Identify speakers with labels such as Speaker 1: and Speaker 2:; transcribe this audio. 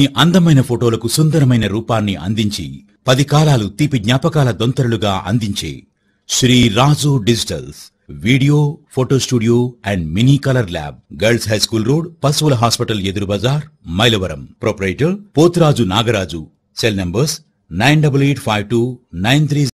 Speaker 1: మీ అందమైన ఫోటోలకు సుందరమైన రూపాన్ని అందించి పది కాలాలు తీపి జ్ఞాపకాల దొంతరులుగా అందించే Sri Raju digitals video photo studio and mini colour lab girls high school road పశువుల హాస్పిటల్ ఎదురు బజార్ Mylavaram proprietor Poturaju Nagaraju cell numbers nine double eight five two nine three